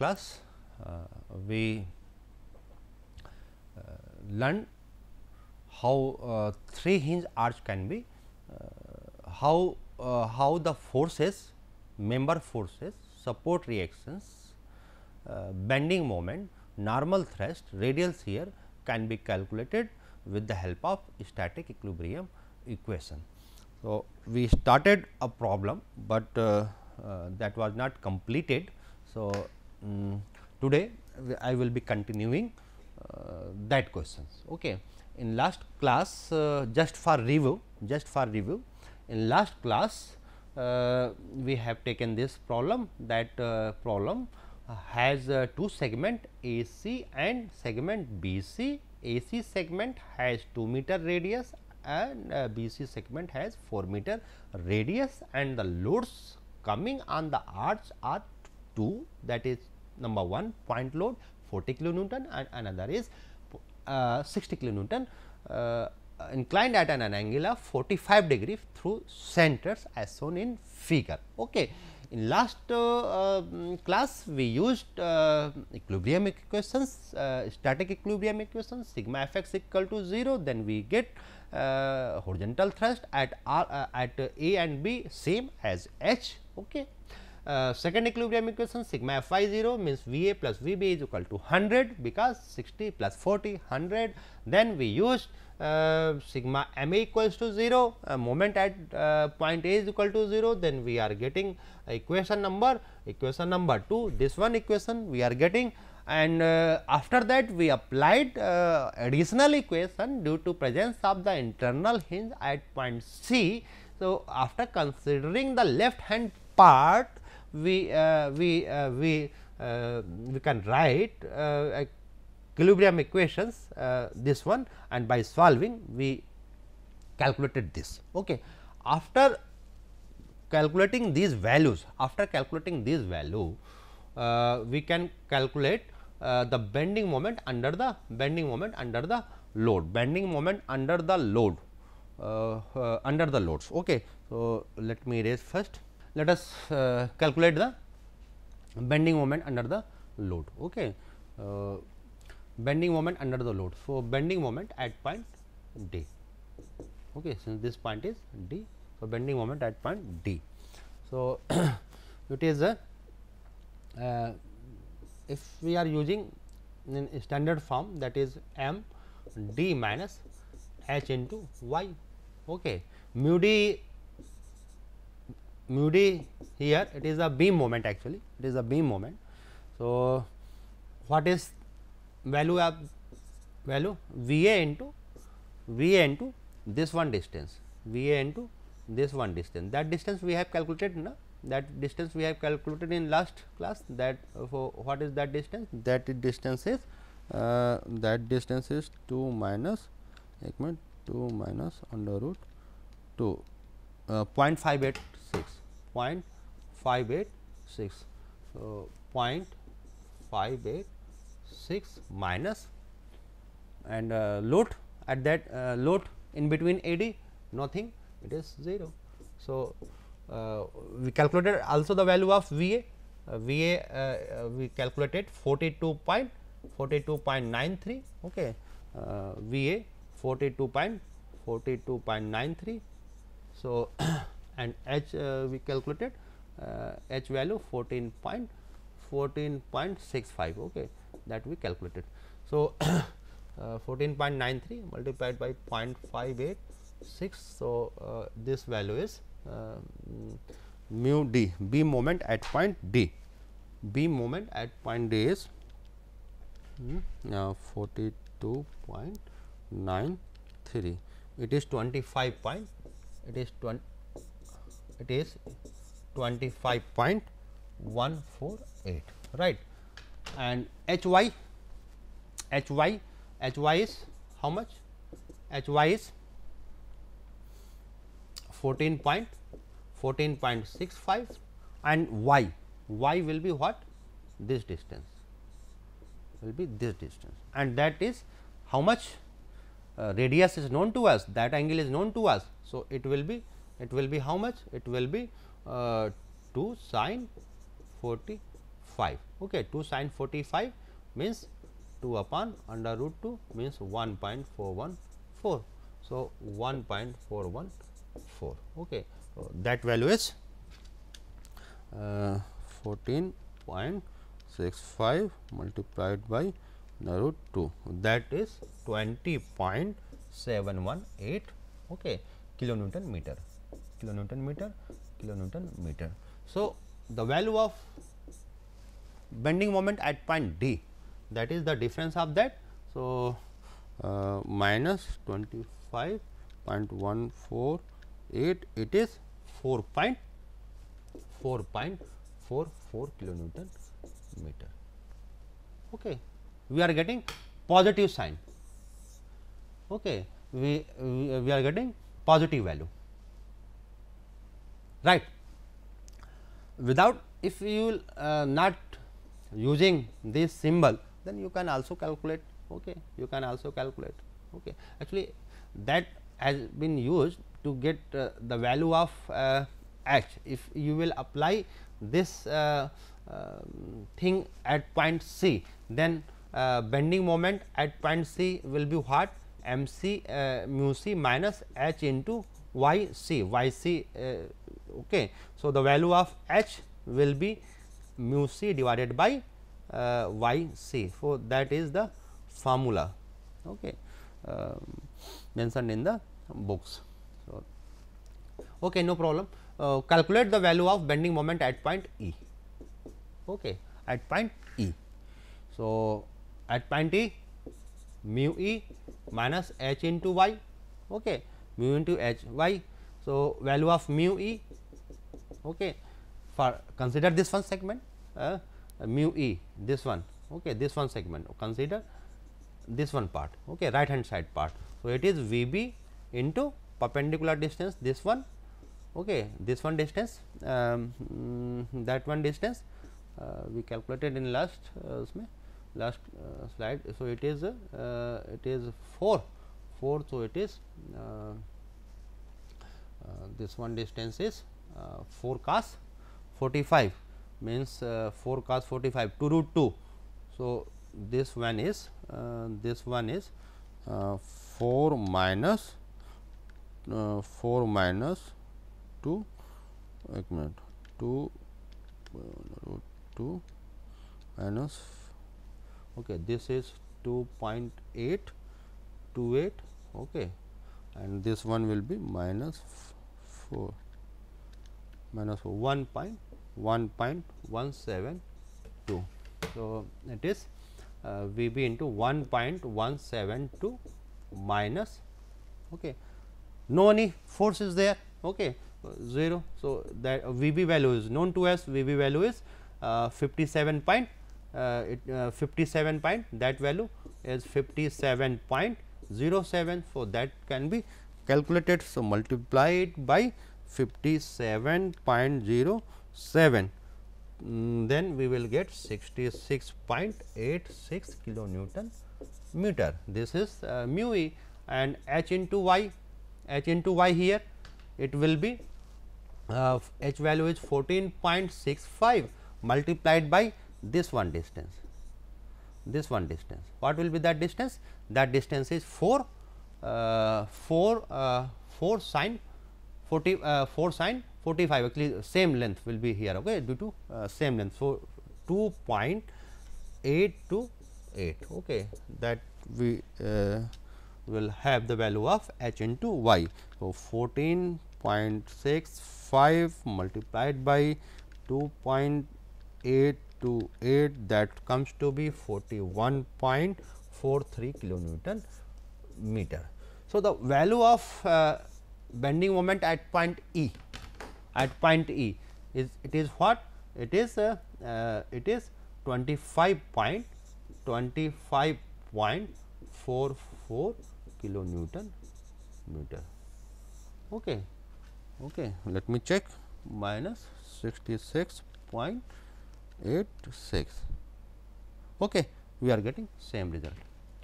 class uh, we uh, learned how uh, three hinge arch can be how how the forces member forces support reactions bending moment normal thrust radial shear can be calculated with the help of static equilibrium equation. So, we started a problem, but uh, uh, that was not completed. So, um, today I will be continuing uh, that questions. Okay. In last class, uh, just for review, just for review, in last class uh, we have taken this problem that problem has uh, two segment AC and segment BC. AC segment has 2 meter radius and uh, BC segment has 4 meter radius and the loads coming on the arch are 2 that is number 1 point load 40 kilo Newton and another is uh, 60 kilo Newton uh, inclined at an, an angle of 45 degree through centers as shown in figure. Okay. In last uh, um, class we used uh, equilibrium equations, uh, static equilibrium equations sigma f x equal to 0 then we get uh, horizontal thrust at r at a and b same as h. Okay. Uh, second equilibrium equation sigma f y 0 means V a plus V b is equal to 100 because 60 plus 40 100 then we used uh, sigma m a equals to 0 uh, moment at uh, point a is equal to 0 then we are getting equation number equation number 2 this one equation we are getting and uh, after that we applied additional equation due to presence of the internal hinge at point c. So, after considering the left hand part we uh, we uh, we uh, we can write uh, equilibrium equations uh, this one and by solving we calculated this. Okay. After calculating these values after calculating this value uh, we can calculate the bending moment under the bending moment under the load bending moment under the load under the loads. Okay. So, let me erase first let us uh, calculate the bending moment under the load. Okay. Uh, bending moment under the load. So, bending moment at point D. Okay, since this point is D, so bending moment at point D. So, it is a uh, uh, if we are using in standard form that is m d minus h into y. Okay. Mu d mu d here it is a beam moment actually it is a beam moment. So, what is value of value V a into V a into this one distance V a into this one distance that distance we have calculated na? that distance we have calculated in last class that for what is that distance that distance is uh, that distance is 2 minus 2 minus under root 2 uh, 0.58 0.586. So, 0.586 minus and uh, load at that uh, load in between AD nothing it is 0. So, uh, we calculated also the value of VA, uh, VA uh, uh, we calculated 42.42.93 okay. Uh, VA 42.42.93. So, and h uh, we calculated uh, h value 14 point 14.65 okay that we calculated so 14.93 uh, multiplied by 0.586 so this value is um, mu d b moment at point d b moment at point d is mm, uh, 42.93 it is 25 point it is 20 it is 25.148 right and h y h y h y is how much h y is fourteen point fourteen point six five, and y y will be what this distance will be this distance and that is how much uh, radius is known to us that angle is known to us so it will be it will be how much it will be uh, 2 sine 45 okay 2 sine 45 means 2 upon under root 2 means 1.414 so 1.414 okay so that value is uh, 14.65 multiplied by under root 2 that is 20.718 okay kilonewton meter kilonewton meter kilonewton meter. So, the value of bending moment at point D that is the difference of that. So, uh, minus 25.148 it is 4.444 kilonewton meter. Okay. We are getting positive sign. Okay. We, we, we are getting positive value right. Without if you uh, not using this symbol then you can also calculate okay you can also calculate okay actually that has been used to get uh, the value of uh, h if you will apply this uh, um, thing at point c then uh, bending moment at point c will be what mc uh, mu c minus h into y c y c uh, okay. So, the value of H will be mu c divided by uh, y c. So, that is the formula okay, uh, mentioned in the books. So, okay, no problem. Uh, calculate the value of bending moment at point E okay, at point E. So, at point E mu E minus H into Y okay, mu into H Y. So, value of mu E okay for consider this one segment uh, mu e this one okay this one segment consider this one part okay right hand side part so it is vb into perpendicular distance this one okay this one distance um, mm, that one distance uh, we calculated in last uh, last uh, slide so it is uh, it is 4 4 so it is uh, uh, this one distance is uh, 4 cos 45 means uh, 4 cos 45 2 root 2. So, this one is uh, this one is 4 minus 4 minus 2 Wait a minute. 2 root 2 minus okay this is 2.828 okay and this one will be minus 4 minus 1 1.172. So, it is uh, V b into 1.172 minus okay. no any force is there okay, 0. So, that uh, V b value is known to us V b value is uh, 57 point uh, it, uh, 57 point that value is 57.07. So, that can be calculated. So, multiply it by 57.07 mm, then we will get 66.86 kilo Newton meter. This is uh, mu e and h into y, h into y here it will be uh, h value is 14.65 multiplied by this one distance, this one distance. What will be that distance? That distance is 4, uh, 4, uh, 4 sine 40 uh, 4 sine 45 actually same length will be here okay due to uh, same length. So, 2.8 to 8 okay that we uh, will have the value of h into y. So, 14.65 multiplied by 2.828 that comes to be 41.43 kilonewton meter. So, the value of uh, bending moment at point E at point E is it is what it is uh, uh, it is 25 point 25.44 kilo Newton meter okay okay let me check minus 66.86 okay we are getting same result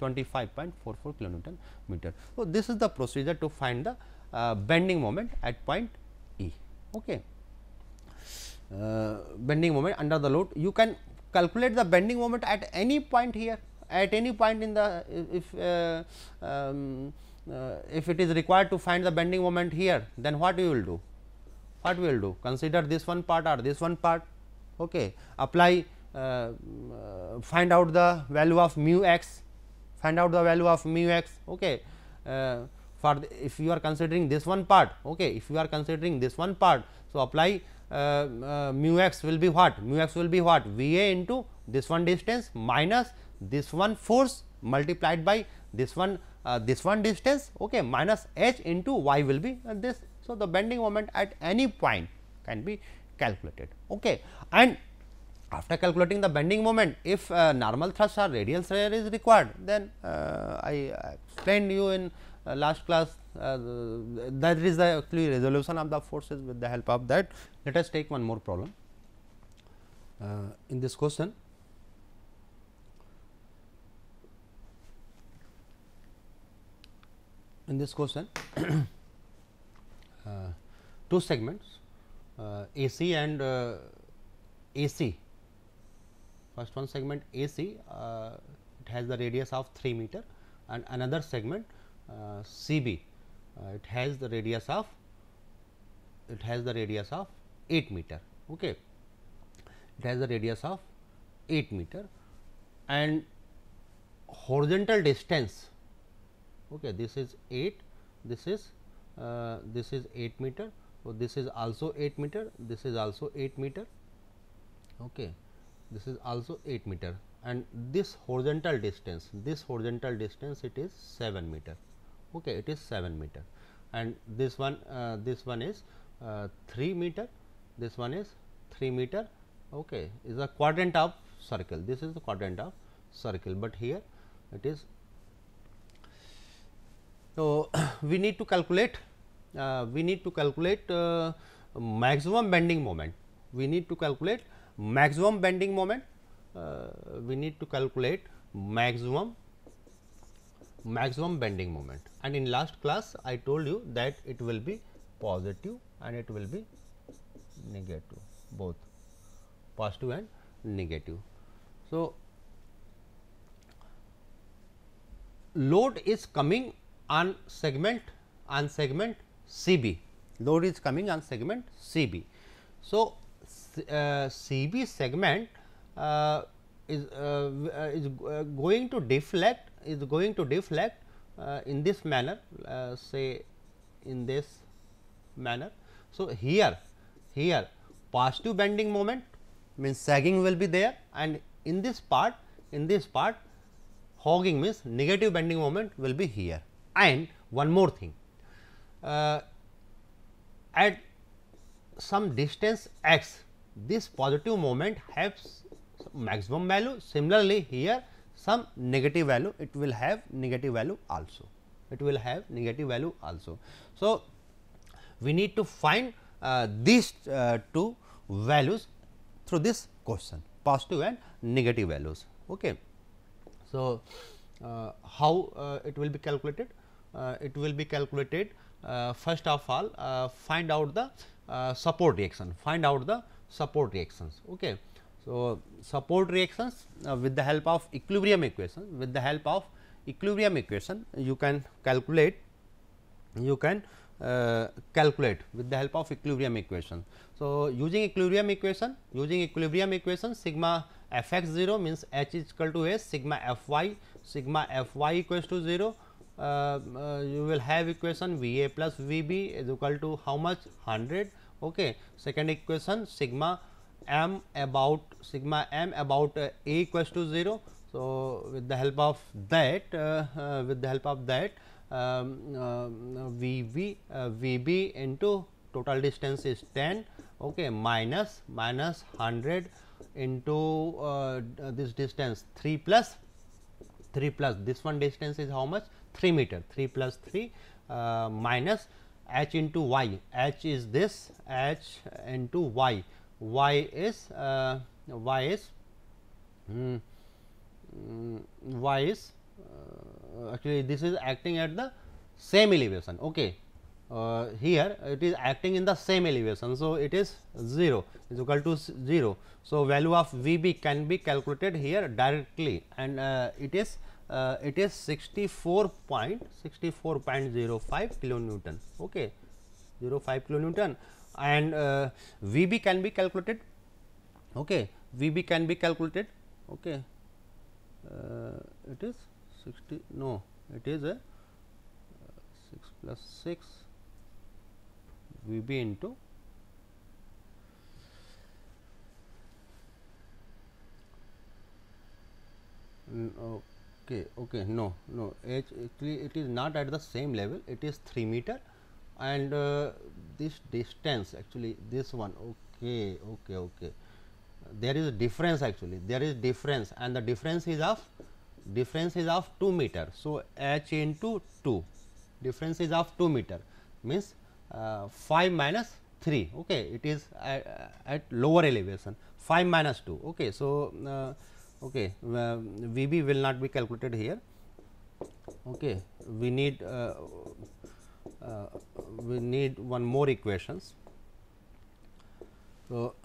25.44 kilo Newton meter so this is the procedure to find the uh, bending moment at point E. Okay. Uh, bending moment under the load you can calculate the bending moment at any point here at any point in the if uh, um, if it is required to find the bending moment here then what you will do what we will do consider this one part or this one part okay apply uh, find out the value of mu x find out the value of mu x okay uh, for the, if you are considering this one part okay if you are considering this one part so apply uh, uh, mu x will be what mu x will be what va into this one distance minus this one force multiplied by this one uh, this one distance okay minus h into y will be uh, this so the bending moment at any point can be calculated okay and after calculating the bending moment if uh, normal thrust or radial shear is required then uh, i explained you in uh, last class uh, that is the actually resolution of the forces with the help of that. Let us take one more problem. Uh, in this question, in this question uh, two segments uh, AC and uh, AC first one segment AC it has the radius of 3 meter and another segment CB. Uh, it has the radius of it has the radius of 8 meter. Okay. It has the radius of 8 meter and horizontal distance. Okay, this is 8, this is uh, this is 8 meter. So, this is also 8 meter, this is also 8 meter. Okay. This is also 8 meter and this horizontal distance, this horizontal distance it is 7 meter okay it is 7 meter and this one uh, this one is uh, 3 meter this one is 3 meter okay is a quadrant of circle this is the quadrant of circle but here it is so we need to calculate uh, we need to calculate uh, maximum bending moment we need to calculate maximum bending moment uh, we need to calculate maximum maximum bending moment and in last class I told you that it will be positive and it will be negative both positive and negative. So, load is coming on segment on segment CB load is coming on segment CB. So, uh, CB segment uh, is, uh, uh is uh, going to deflect is going to deflect uh, in this manner uh, say in this manner. So, here here positive bending moment means sagging will be there and in this part in this part hogging means negative bending moment will be here and one more thing uh, at some distance x this positive moment has maximum value similarly here some negative value it will have negative value also it will have negative value also. So, we need to find uh, these uh, two values through this question positive and negative values. Okay. So, uh, how uh, it will be calculated? Uh, it will be calculated uh, first of all find out the support reaction find out the support reactions. Okay. So, support reactions uh, with the help of equilibrium equation with the help of equilibrium equation you can calculate you can uh, calculate with the help of equilibrium equation. So, using equilibrium equation using equilibrium equation sigma f x 0 means h is equal to s sigma f y sigma f y equals to 0 uh, uh, you will have equation v a plus v b is equal to how much 100 okay second equation sigma m about sigma m about uh, a equals to 0. So, with the help of that uh, uh with the help of that um, uh, VB, uh, VB into total distance is 10 okay, minus minus 100 into this distance 3 plus 3 plus this one distance is how much 3 meter 3 plus 3 minus h into y h is this h into y y is uh, y is um, y is uh, actually this is acting at the same elevation okay uh, here it is acting in the same elevation so it is 0 is equal to 0 so value of vb can be calculated here directly and uh, it is uh, it is 64.64.05 kilonewton okay 05 kilonewton and uh, vb can be calculated okay vb can be calculated okay uh, it is 60 no it is a uh, 6 plus 6 vb into okay okay no no h actually it is not at the same level it is 3 meter and uh, this distance actually this one okay okay okay there is difference actually there is difference and the difference is of difference is of 2 meter. So, h into 2 difference is of 2 meter means uh, 5 minus 3 okay it is at, at lower elevation 5 minus 2 okay. So, uh, okay uh, Vb will not be calculated here okay we need uh, uh, we need one more equations. So,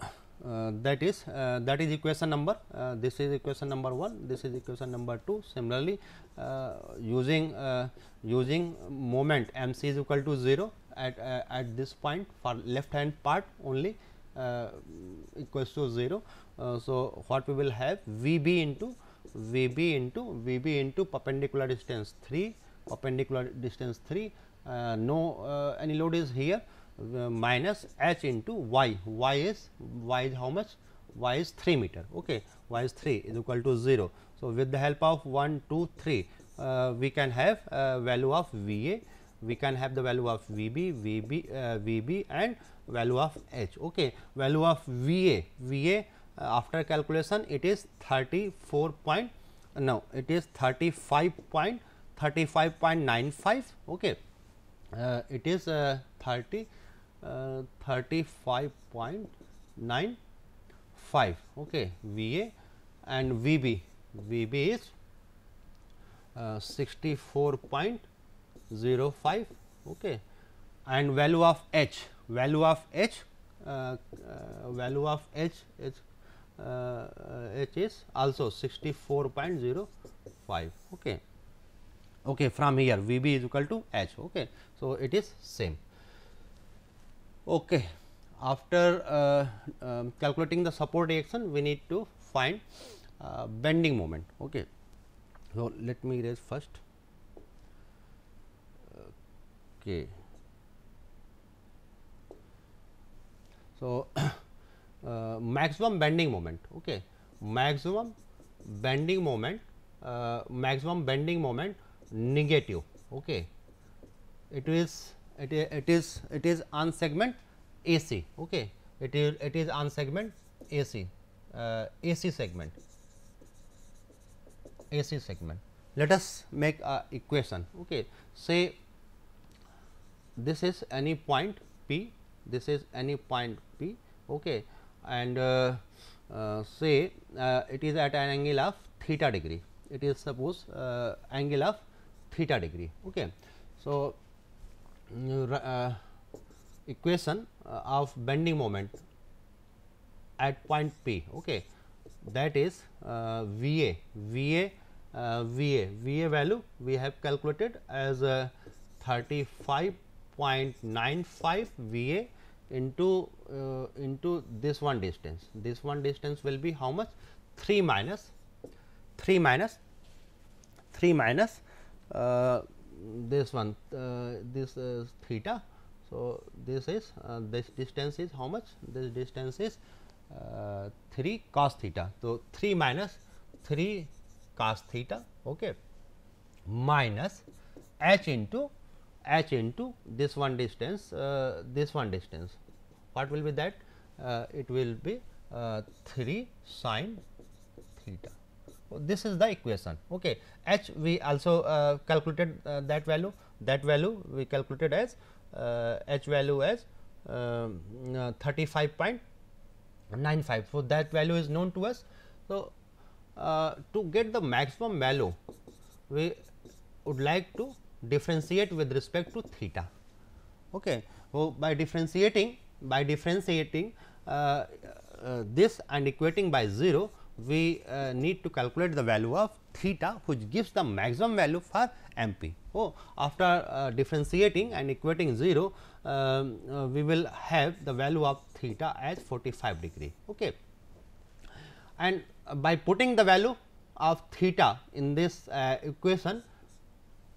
uh, that is uh, that is equation number uh, this is equation number 1 this is equation number 2 similarly uh, using uh, using moment mc is equal to 0 at at this point for left hand part only equals to 0 so what we will have vb into vb into vb into perpendicular distance 3 perpendicular distance 3 no any load is here minus h into y, y is y is how much? y is 3 meter, okay. y is 3 is equal to 0. So, with the help of 1, 2, 3, uh, we can have uh, value of V A, we can have the value of vb, uh, v B and value of H. Okay. Value of va. Va uh, after calculation it is 34 point, no it is 35 point 35.95 okay. Uh, it is uh, 30 35.95 okay va and vb vb is uh, 64.05 okay and value of h value of h uh, uh, value of h is uh, h is also 64.05 okay okay from here vb is equal to h okay so it is same Okay. After uh, um, calculating the support reaction, we need to find uh, bending moment. Okay. So, let me erase first. Okay. So, uh, maximum bending moment. Okay. Maximum bending moment, uh, maximum bending moment negative. Okay. It is it, it is it is on segment AC. Okay, it is it is on segment AC, uh, AC segment, AC segment. Let us make a equation. Okay, say this is any point P, this is any point P. Okay, and uh, uh, say uh, it is at an angle of theta degree. It is suppose uh, angle of theta degree. Okay, so uh, equation uh, of bending moment at point P. Okay, that is uh, VA, VA, uh, VA, VA value we have calculated as uh, 35.95 VA into uh, into this one distance. This one distance will be how much? 3 minus 3 minus 3 minus this one uh, this theta so this is uh, this distance is how much this distance is uh, 3 cos theta so 3 minus 3 cos theta okay minus h into h into this one distance uh, this one distance what will be that uh, it will be uh, 3 sine theta this is the equation okay h we also uh, calculated uh, that value that value we calculated as uh, h value as um, uh, 35.95 so that value is known to us so uh, to get the maximum value we would like to differentiate with respect to theta okay so by differentiating by differentiating uh, this and equating by 0 we uh, need to calculate the value of theta which gives the maximum value for MP. Oh, after uh, differentiating and equating 0, um, uh, we will have the value of theta as 45 degree. Okay. And by putting the value of theta in this uh, equation,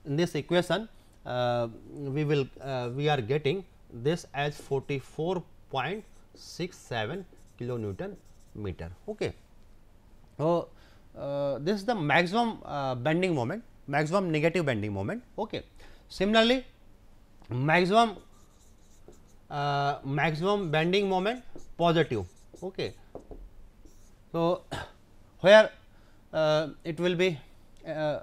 in this equation, uh, we will we are getting this as 44.67 kilo newton meter. Okay. So, uh, this is the maximum uh, bending moment, maximum negative bending moment. Okay. Similarly, maximum uh, maximum bending moment positive. Okay. So, where uh, it will be uh, uh,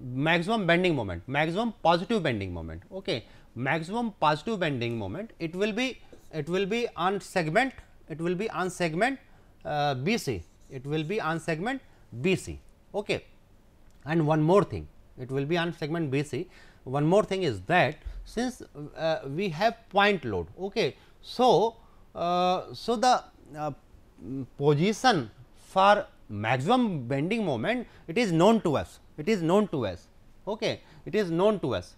maximum bending moment, maximum positive bending moment. Okay. Maximum positive bending moment, it will be it will be on segment, it will be on segment uh, BC, it will be on segment BC. Okay. And one more thing, it will be on segment BC. One more thing is that since uh, we have point load, okay. so, uh, so the uh, position for maximum bending moment it is known to us, it is known to us, okay. it is known to us.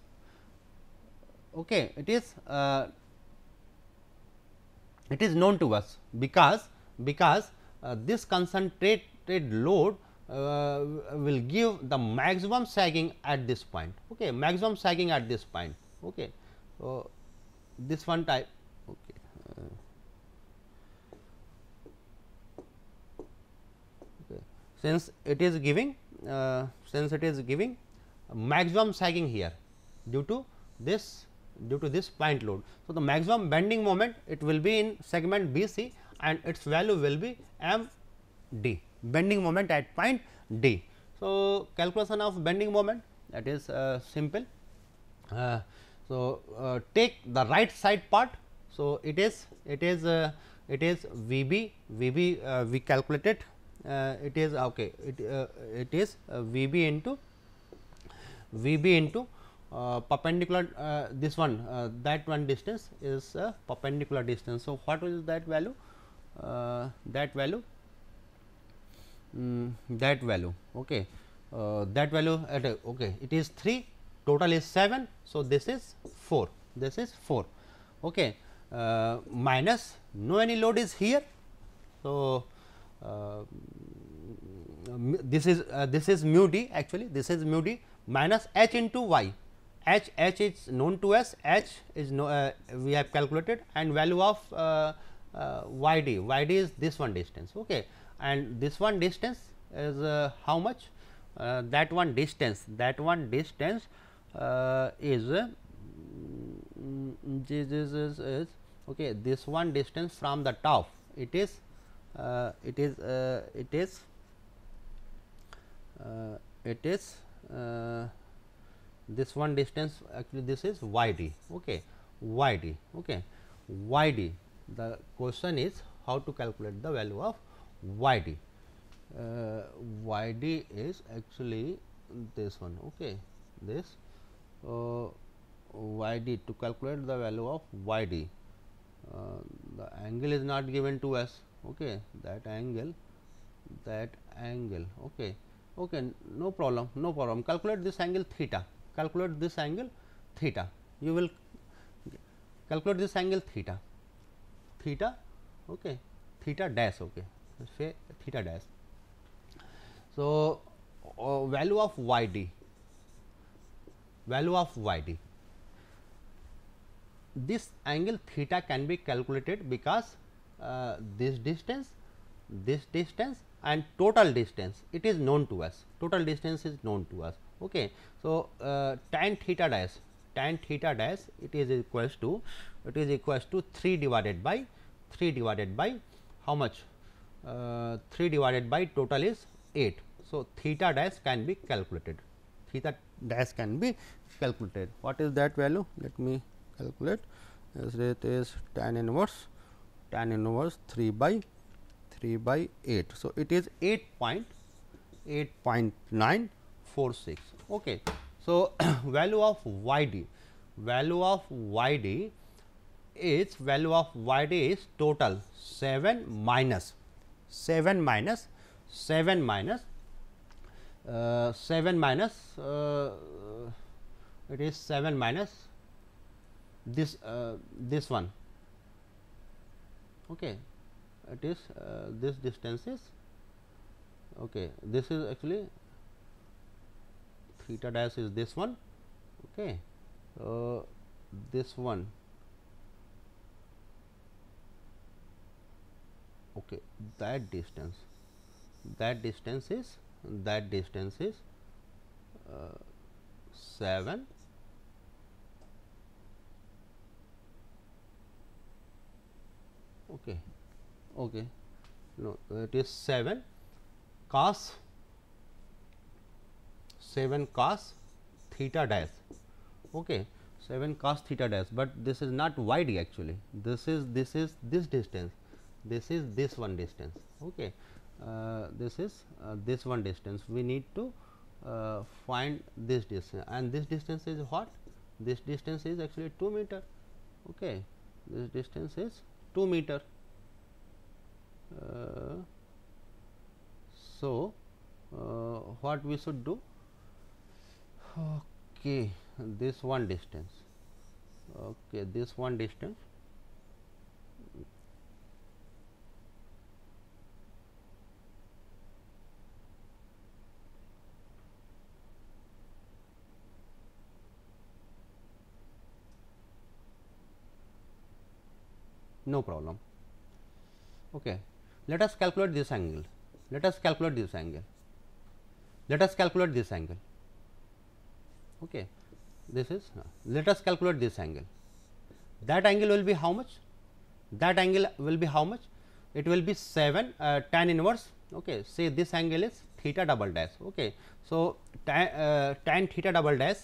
Okay. It is uh, it is known to us because because uh, this concentrated load uh, will give the maximum sagging at this point okay maximum sagging at this point okay so this one type uh, okay since it is giving uh, since it is giving maximum sagging here due to this due to this point load so the maximum bending moment it will be in segment bc and its value will be m d bending moment at point d. So, calculation of bending moment that is uh, simple. Uh, so, uh, take the right side part. So, it is it is uh, it is V b V b uh, we calculated uh, it is okay it it is V b into V b into perpendicular this one that one distance is perpendicular distance. So, what is that value uh, that value mm, that value okay uh, that value at a, okay it is 3 total is 7 so this is 4 this is 4 okay uh, minus no any load is here so uh, this is uh, this is mu d actually this is mu d minus h into y h h is known to us h is no, uh, we have calculated and value of uh, yd yd is this one distance okay and this one distance is uh, how much uh, that one distance that one distance uh, is, mm, is, is okay this one distance from the top it is uh, it is uh, it is it is this one distance actually this is yd okay yd okay yd the question is how to calculate the value of y d. Uh, y d is actually this one okay this uh, y d to calculate the value of y d uh, the angle is not given to us okay that angle that angle okay okay no problem no problem calculate this angle theta calculate this angle theta you will calculate this angle theta theta okay theta dash okay so, say theta dash so uh, value of yd value of yd this angle theta can be calculated because uh, this distance this distance and total distance it is known to us total distance is known to us okay so uh, tan theta dash tan theta dash it is equals to it is equals to 3 divided by 3 divided by how much uh, 3 divided by total is 8. So, theta dash can be calculated theta dash can be calculated what is that value let me calculate as it is tan inverse tan inverse 3 by 3 by 8. So, it is 8.8.946. Okay. So, value of yd, value of yd is value of yd is total 7 minus 7 minus 7 minus uh, 7 minus uh, it is 7 minus this uh, this one okay it is uh, this distance is okay this is actually theta dash is this one okay uh, this one okay that distance that distance is that distance is uh, 7 okay okay no it is 7 cos 7 cos theta dash okay 7 cos theta dash but this is not yd actually this is this is this distance this is this one distance okay uh, this is uh, this one distance we need to uh, find this distance and this distance is what this distance is actually 2 meter okay this distance is 2 meter uh, so uh, what we should do okay this one distance okay this one distance no problem okay let us calculate this angle let us calculate this angle let us calculate this angle okay this is uh, let us calculate this angle that angle will be how much that angle will be how much it will be 7 uh, tan inverse okay say this angle is theta double dash okay so tan, uh, tan theta double dash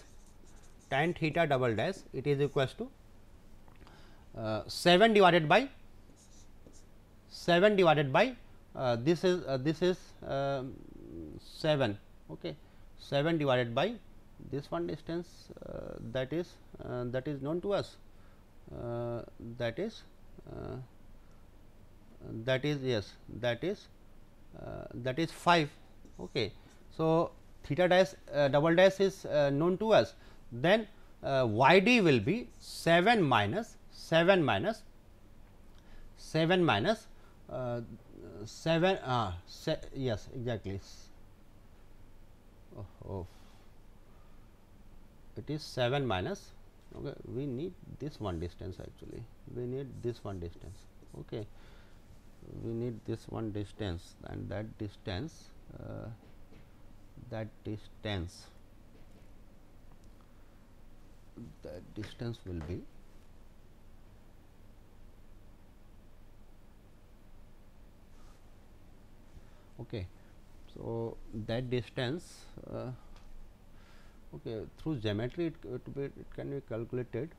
tan theta double dash it is equals to uh, 7 divided by 7 divided by uh, this is uh, this is um, 7 okay 7 divided by this one distance uh, that is uh, that is known to us uh, that is uh, that is yes that is uh, that is 5 okay so theta dash uh, double dash is known to us then yd will be 7 minus 7 minus 7 minus 7 uh, se yes exactly oh, oh it is 7 minus okay we need this one distance actually we need this one distance okay we need this one distance and that distance uh, that distance that distance will be okay so that distance uh, okay through geometry it, it, it can be calculated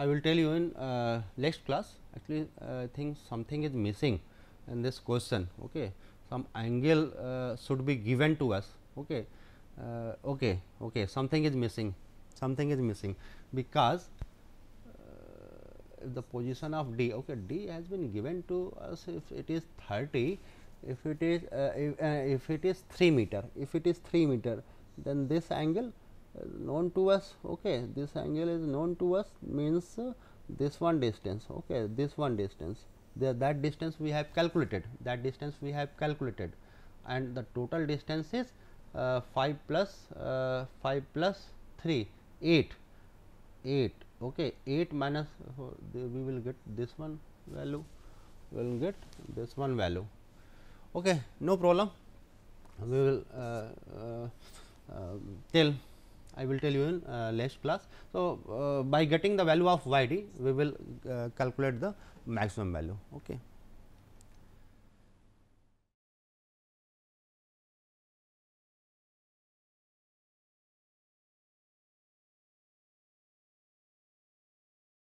I will tell you in uh, next class actually uh, I think something is missing in this question okay some angle uh, should be given to us okay uh, okay okay something is missing something is missing because uh, the position of d okay d has been given to us if it is 30 if it is uh, if, if it is 3 meter if it is 3 meter then this angle known to us okay this angle is known to us means uh, this one distance okay this one distance the, that distance we have calculated that distance we have calculated and the total distance is uh, 5 plus, uh, 5 plus 3 8 8 okay 8 minus uh, we will get this one value we will get this one value okay no problem we will uh, uh, um, tell I will tell you in uh, plus. class. So, uh, by getting the value of y d, we will uh, calculate the maximum value. Okay.